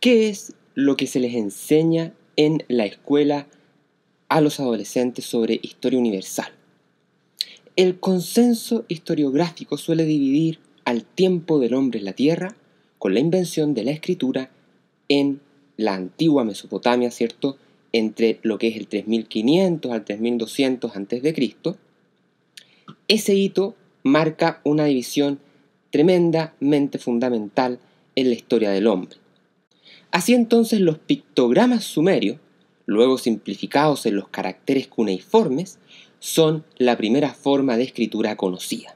¿Qué es lo que se les enseña en la escuela a los adolescentes sobre historia universal? El consenso historiográfico suele dividir al tiempo del hombre en la Tierra con la invención de la escritura en la antigua Mesopotamia, ¿cierto? Entre lo que es el 3500 al 3200 a.C. Ese hito marca una división tremendamente fundamental en la historia del hombre. Así entonces los pictogramas sumerios, luego simplificados en los caracteres cuneiformes, son la primera forma de escritura conocida.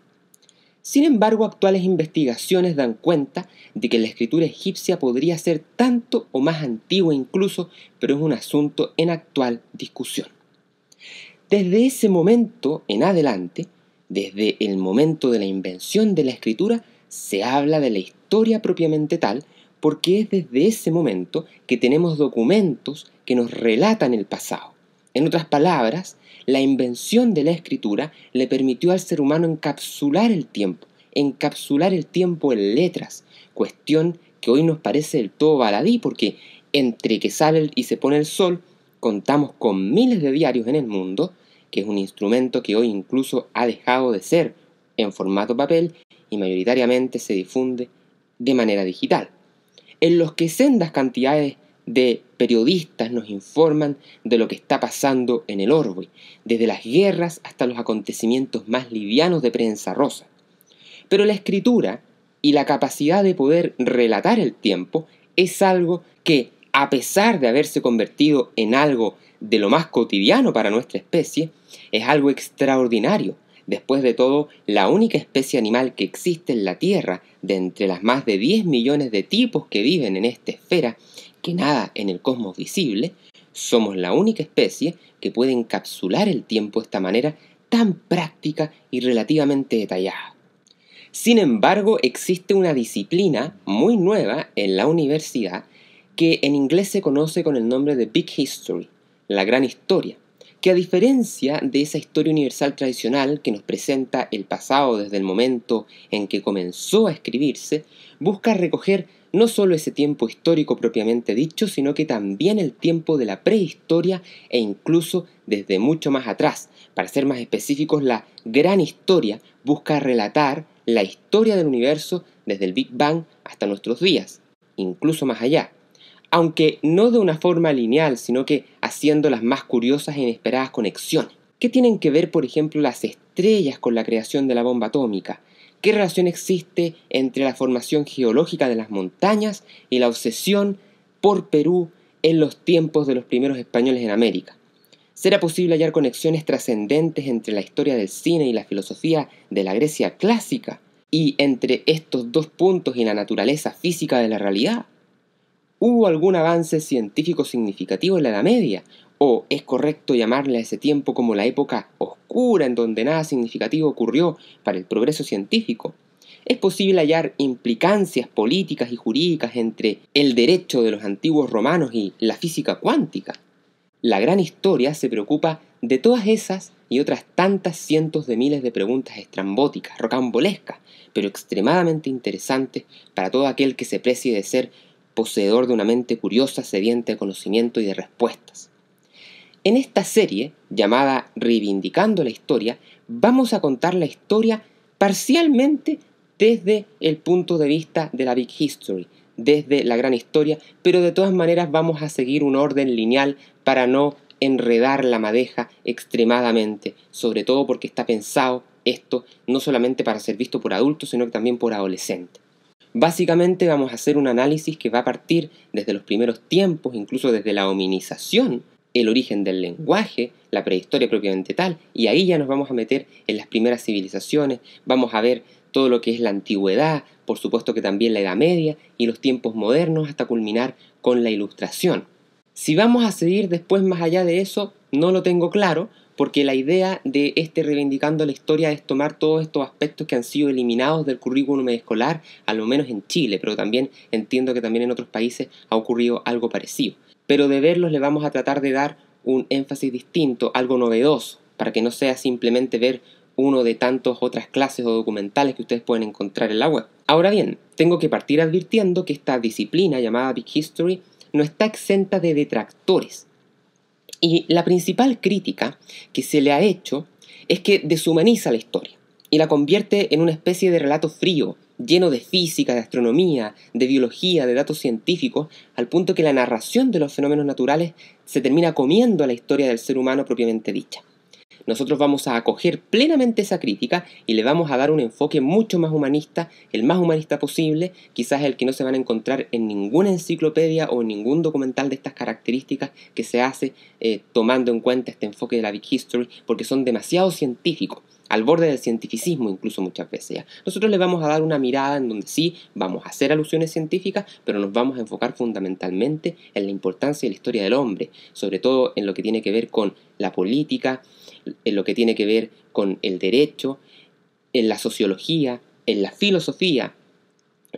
Sin embargo, actuales investigaciones dan cuenta de que la escritura egipcia podría ser tanto o más antigua incluso, pero es un asunto en actual discusión. Desde ese momento en adelante, desde el momento de la invención de la escritura, se habla de la historia propiamente tal, porque es desde ese momento que tenemos documentos que nos relatan el pasado. En otras palabras, la invención de la escritura le permitió al ser humano encapsular el tiempo, encapsular el tiempo en letras, cuestión que hoy nos parece del todo baladí porque entre que sale y se pone el sol, contamos con miles de diarios en el mundo, que es un instrumento que hoy incluso ha dejado de ser en formato papel y mayoritariamente se difunde de manera digital en los que sendas cantidades de periodistas nos informan de lo que está pasando en el orbe, desde las guerras hasta los acontecimientos más livianos de prensa rosa. Pero la escritura y la capacidad de poder relatar el tiempo es algo que, a pesar de haberse convertido en algo de lo más cotidiano para nuestra especie, es algo extraordinario Después de todo, la única especie animal que existe en la Tierra, de entre las más de 10 millones de tipos que viven en esta esfera, que nada en el cosmos visible, somos la única especie que puede encapsular el tiempo de esta manera tan práctica y relativamente detallada. Sin embargo, existe una disciplina muy nueva en la universidad que en inglés se conoce con el nombre de Big History, la gran historia, que a diferencia de esa historia universal tradicional que nos presenta el pasado desde el momento en que comenzó a escribirse, busca recoger no solo ese tiempo histórico propiamente dicho, sino que también el tiempo de la prehistoria e incluso desde mucho más atrás. Para ser más específicos, la gran historia busca relatar la historia del universo desde el Big Bang hasta nuestros días, incluso más allá. Aunque no de una forma lineal, sino que haciendo las más curiosas e inesperadas conexiones. ¿Qué tienen que ver, por ejemplo, las estrellas con la creación de la bomba atómica? ¿Qué relación existe entre la formación geológica de las montañas y la obsesión por Perú en los tiempos de los primeros españoles en América? ¿Será posible hallar conexiones trascendentes entre la historia del cine y la filosofía de la Grecia clásica? ¿Y entre estos dos puntos y la naturaleza física de la realidad? ¿Hubo algún avance científico significativo en la Edad Media? ¿O es correcto llamarle a ese tiempo como la época oscura en donde nada significativo ocurrió para el progreso científico? Es posible hallar implicancias políticas y jurídicas entre el derecho de los antiguos romanos y la física cuántica. La gran historia se preocupa de todas esas y otras tantas cientos de miles de preguntas estrambóticas, rocambolescas, pero extremadamente interesantes para todo aquel que se precie de ser poseedor de una mente curiosa, sediente de conocimiento y de respuestas. En esta serie, llamada Reivindicando la Historia, vamos a contar la historia parcialmente desde el punto de vista de la Big History, desde la gran historia, pero de todas maneras vamos a seguir un orden lineal para no enredar la madeja extremadamente, sobre todo porque está pensado esto no solamente para ser visto por adultos, sino también por adolescentes. Básicamente vamos a hacer un análisis que va a partir desde los primeros tiempos, incluso desde la hominización, el origen del lenguaje, la prehistoria propiamente tal, y ahí ya nos vamos a meter en las primeras civilizaciones, vamos a ver todo lo que es la antigüedad, por supuesto que también la Edad Media y los tiempos modernos hasta culminar con la Ilustración. Si vamos a seguir después más allá de eso, no lo tengo claro, porque la idea de este reivindicando la historia es tomar todos estos aspectos que han sido eliminados del currículum escolar, al menos en Chile, pero también entiendo que también en otros países ha ocurrido algo parecido. Pero de verlos le vamos a tratar de dar un énfasis distinto, algo novedoso, para que no sea simplemente ver uno de tantas otras clases o documentales que ustedes pueden encontrar en la web. Ahora bien, tengo que partir advirtiendo que esta disciplina llamada Big History no está exenta de detractores y la principal crítica que se le ha hecho es que deshumaniza la historia y la convierte en una especie de relato frío, lleno de física, de astronomía, de biología, de datos científicos, al punto que la narración de los fenómenos naturales se termina comiendo a la historia del ser humano propiamente dicha nosotros vamos a acoger plenamente esa crítica y le vamos a dar un enfoque mucho más humanista, el más humanista posible, quizás el que no se van a encontrar en ninguna enciclopedia o en ningún documental de estas características que se hace eh, tomando en cuenta este enfoque de la Big History, porque son demasiado científicos al borde del cientificismo incluso muchas veces. Nosotros le vamos a dar una mirada en donde sí vamos a hacer alusiones científicas, pero nos vamos a enfocar fundamentalmente en la importancia de la historia del hombre, sobre todo en lo que tiene que ver con la política, en lo que tiene que ver con el derecho, en la sociología, en la filosofía,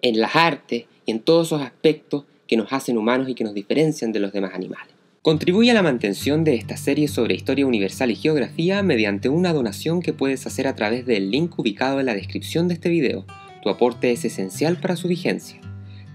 en las artes y en todos esos aspectos que nos hacen humanos y que nos diferencian de los demás animales. Contribuye a la mantención de esta serie sobre historia universal y geografía mediante una donación que puedes hacer a través del link ubicado en la descripción de este video. Tu aporte es esencial para su vigencia.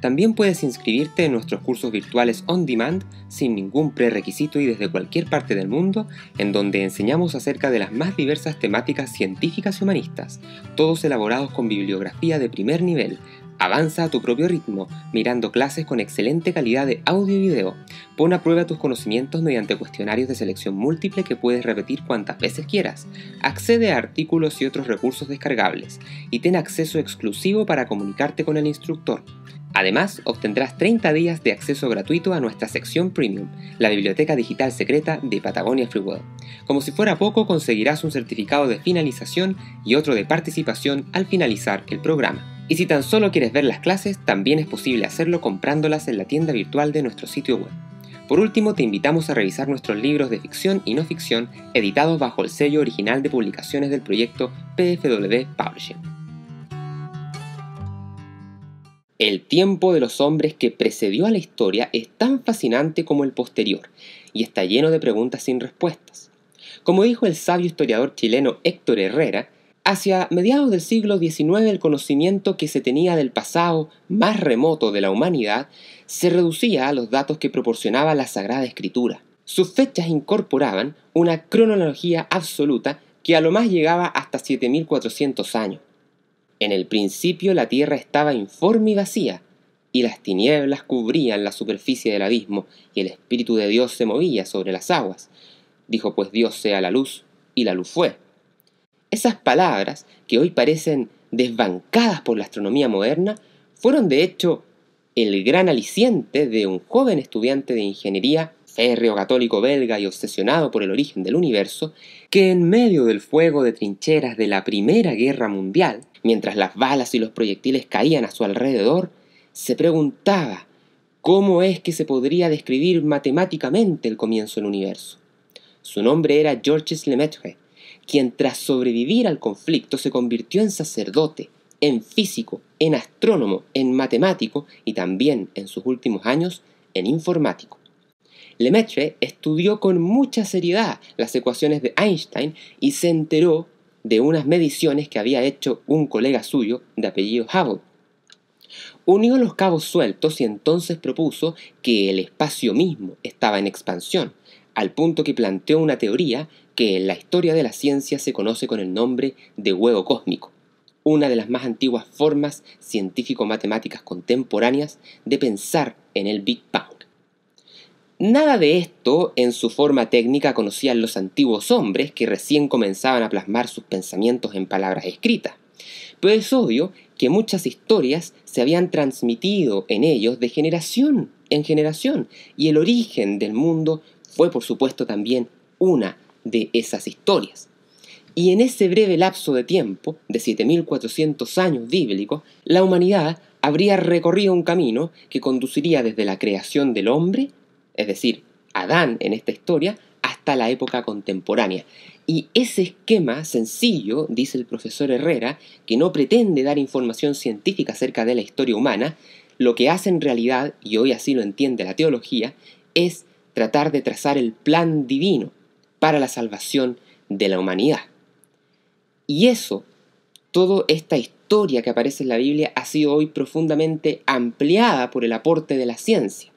También puedes inscribirte en nuestros cursos virtuales on demand sin ningún prerequisito y desde cualquier parte del mundo, en donde enseñamos acerca de las más diversas temáticas científicas y humanistas, todos elaborados con bibliografía de primer nivel. Avanza a tu propio ritmo, mirando clases con excelente calidad de audio y video. Pon a prueba tus conocimientos mediante cuestionarios de selección múltiple que puedes repetir cuantas veces quieras. Accede a artículos y otros recursos descargables y ten acceso exclusivo para comunicarte con el instructor. Además, obtendrás 30 días de acceso gratuito a nuestra sección Premium, la biblioteca digital secreta de Patagonia Free World. Como si fuera poco, conseguirás un certificado de finalización y otro de participación al finalizar el programa. Y si tan solo quieres ver las clases, también es posible hacerlo comprándolas en la tienda virtual de nuestro sitio web. Por último, te invitamos a revisar nuestros libros de ficción y no ficción editados bajo el sello original de publicaciones del proyecto PFW Publishing. El tiempo de los hombres que precedió a la historia es tan fascinante como el posterior, y está lleno de preguntas sin respuestas. Como dijo el sabio historiador chileno Héctor Herrera, hacia mediados del siglo XIX el conocimiento que se tenía del pasado más remoto de la humanidad se reducía a los datos que proporcionaba la Sagrada Escritura. Sus fechas incorporaban una cronología absoluta que a lo más llegaba hasta 7.400 años. En el principio la tierra estaba informe y vacía, y las tinieblas cubrían la superficie del abismo, y el Espíritu de Dios se movía sobre las aguas. Dijo pues Dios sea la luz, y la luz fue. Esas palabras, que hoy parecen desbancadas por la astronomía moderna, fueron de hecho el gran aliciente de un joven estudiante de ingeniería férreo católico belga y obsesionado por el origen del universo, que en medio del fuego de trincheras de la Primera Guerra Mundial, mientras las balas y los proyectiles caían a su alrededor, se preguntaba cómo es que se podría describir matemáticamente el comienzo del universo. Su nombre era Georges Lemaitre, quien tras sobrevivir al conflicto se convirtió en sacerdote, en físico, en astrónomo, en matemático y también en sus últimos años en informático. Lemaitre estudió con mucha seriedad las ecuaciones de Einstein y se enteró de unas mediciones que había hecho un colega suyo de apellido Hubble. Unió los cabos sueltos y entonces propuso que el espacio mismo estaba en expansión, al punto que planteó una teoría que en la historia de la ciencia se conoce con el nombre de huevo cósmico, una de las más antiguas formas científico-matemáticas contemporáneas de pensar en el Big Bang. Nada de esto en su forma técnica conocían los antiguos hombres que recién comenzaban a plasmar sus pensamientos en palabras escritas, pero es obvio que muchas historias se habían transmitido en ellos de generación en generación y el origen del mundo fue por supuesto también una de esas historias. Y en ese breve lapso de tiempo, de 7.400 años bíblicos, la humanidad habría recorrido un camino que conduciría desde la creación del hombre es decir, Adán en esta historia, hasta la época contemporánea. Y ese esquema sencillo, dice el profesor Herrera, que no pretende dar información científica acerca de la historia humana, lo que hace en realidad, y hoy así lo entiende la teología, es tratar de trazar el plan divino para la salvación de la humanidad. Y eso, toda esta historia que aparece en la Biblia ha sido hoy profundamente ampliada por el aporte de la ciencia.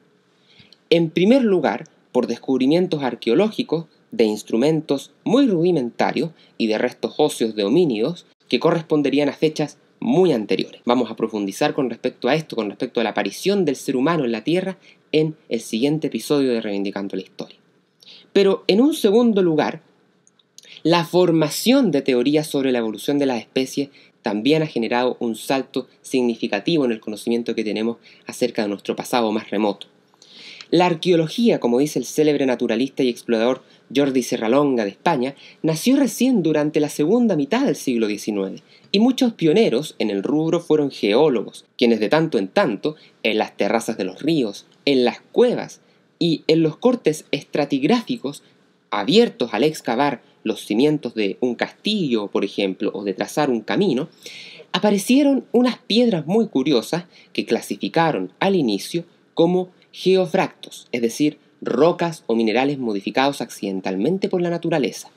En primer lugar, por descubrimientos arqueológicos de instrumentos muy rudimentarios y de restos óseos de homínidos que corresponderían a fechas muy anteriores. Vamos a profundizar con respecto a esto, con respecto a la aparición del ser humano en la Tierra en el siguiente episodio de Reivindicando la Historia. Pero en un segundo lugar, la formación de teorías sobre la evolución de las especies también ha generado un salto significativo en el conocimiento que tenemos acerca de nuestro pasado más remoto. La arqueología, como dice el célebre naturalista y explorador Jordi Serralonga de España, nació recién durante la segunda mitad del siglo XIX, y muchos pioneros en el rubro fueron geólogos, quienes de tanto en tanto, en las terrazas de los ríos, en las cuevas y en los cortes estratigráficos abiertos al excavar los cimientos de un castillo, por ejemplo, o de trazar un camino, aparecieron unas piedras muy curiosas que clasificaron al inicio como geofractos, es decir, rocas o minerales modificados accidentalmente por la naturaleza.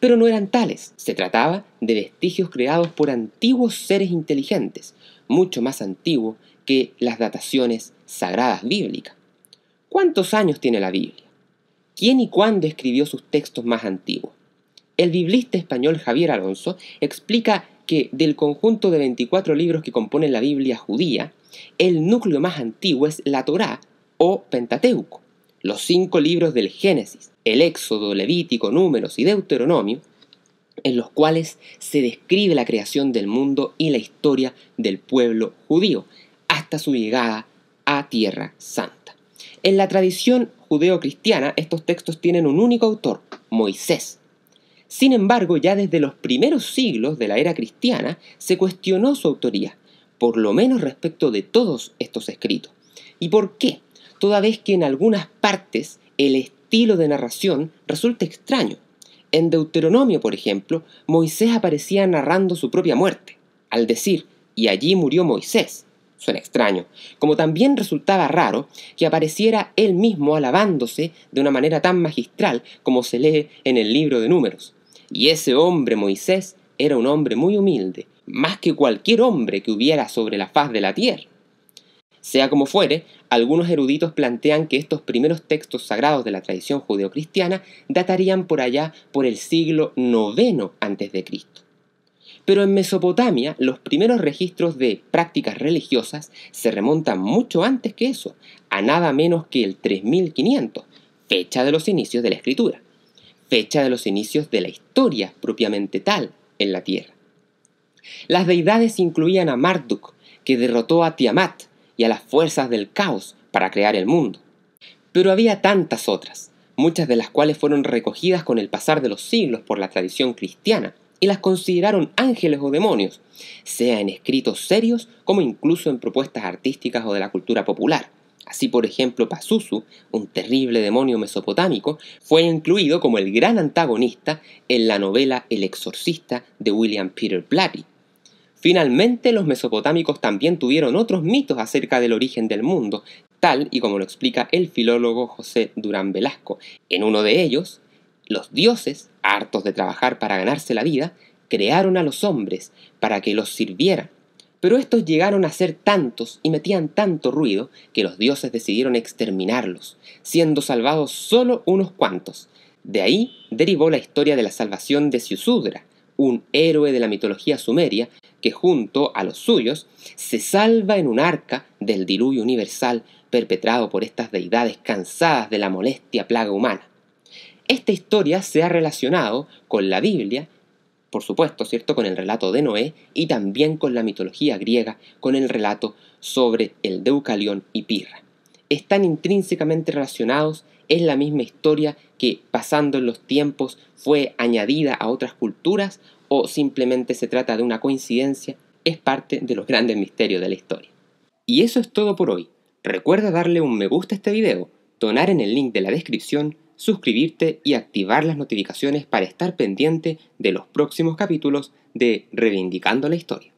Pero no eran tales, se trataba de vestigios creados por antiguos seres inteligentes, mucho más antiguos que las dataciones sagradas bíblicas. ¿Cuántos años tiene la Biblia? ¿Quién y cuándo escribió sus textos más antiguos? El biblista español Javier Alonso explica que del conjunto de 24 libros que componen la Biblia judía, el núcleo más antiguo es la Torá, o Pentateuco, los cinco libros del Génesis, el Éxodo, Levítico, Números y Deuteronomio, en los cuales se describe la creación del mundo y la historia del pueblo judío, hasta su llegada a Tierra Santa. En la tradición judeocristiana, estos textos tienen un único autor, Moisés. Sin embargo, ya desde los primeros siglos de la era cristiana se cuestionó su autoría, por lo menos respecto de todos estos escritos. ¿Y por qué? toda vez que en algunas partes el estilo de narración resulta extraño. En Deuteronomio, por ejemplo, Moisés aparecía narrando su propia muerte, al decir, y allí murió Moisés. Suena extraño, como también resultaba raro que apareciera él mismo alabándose de una manera tan magistral como se lee en el libro de números. Y ese hombre Moisés era un hombre muy humilde, más que cualquier hombre que hubiera sobre la faz de la tierra. Sea como fuere, algunos eruditos plantean que estos primeros textos sagrados de la tradición judeocristiana datarían por allá por el siglo IX a.C. Pero en Mesopotamia los primeros registros de prácticas religiosas se remontan mucho antes que eso, a nada menos que el 3500, fecha de los inicios de la escritura, fecha de los inicios de la historia propiamente tal en la tierra. Las deidades incluían a Marduk, que derrotó a Tiamat, y a las fuerzas del caos para crear el mundo. Pero había tantas otras, muchas de las cuales fueron recogidas con el pasar de los siglos por la tradición cristiana y las consideraron ángeles o demonios, sea en escritos serios como incluso en propuestas artísticas o de la cultura popular. Así, por ejemplo, Pazuzu, un terrible demonio mesopotámico, fue incluido como el gran antagonista en la novela El exorcista de William Peter Blatty, Finalmente, los mesopotámicos también tuvieron otros mitos acerca del origen del mundo, tal y como lo explica el filólogo José Durán Velasco. En uno de ellos, los dioses, hartos de trabajar para ganarse la vida, crearon a los hombres para que los sirvieran. Pero estos llegaron a ser tantos y metían tanto ruido que los dioses decidieron exterminarlos, siendo salvados solo unos cuantos. De ahí derivó la historia de la salvación de Siusudra, un héroe de la mitología sumeria que junto a los suyos se salva en un arca del diluvio universal perpetrado por estas deidades cansadas de la molestia plaga humana. Esta historia se ha relacionado con la Biblia, por supuesto, ¿cierto?, con el relato de Noé y también con la mitología griega, con el relato sobre el Deucalión y Pirra. Están intrínsecamente relacionados es la misma historia que pasando en los tiempos fue añadida a otras culturas o simplemente se trata de una coincidencia, es parte de los grandes misterios de la historia. Y eso es todo por hoy. Recuerda darle un me gusta a este video, donar en el link de la descripción, suscribirte y activar las notificaciones para estar pendiente de los próximos capítulos de Reivindicando la Historia.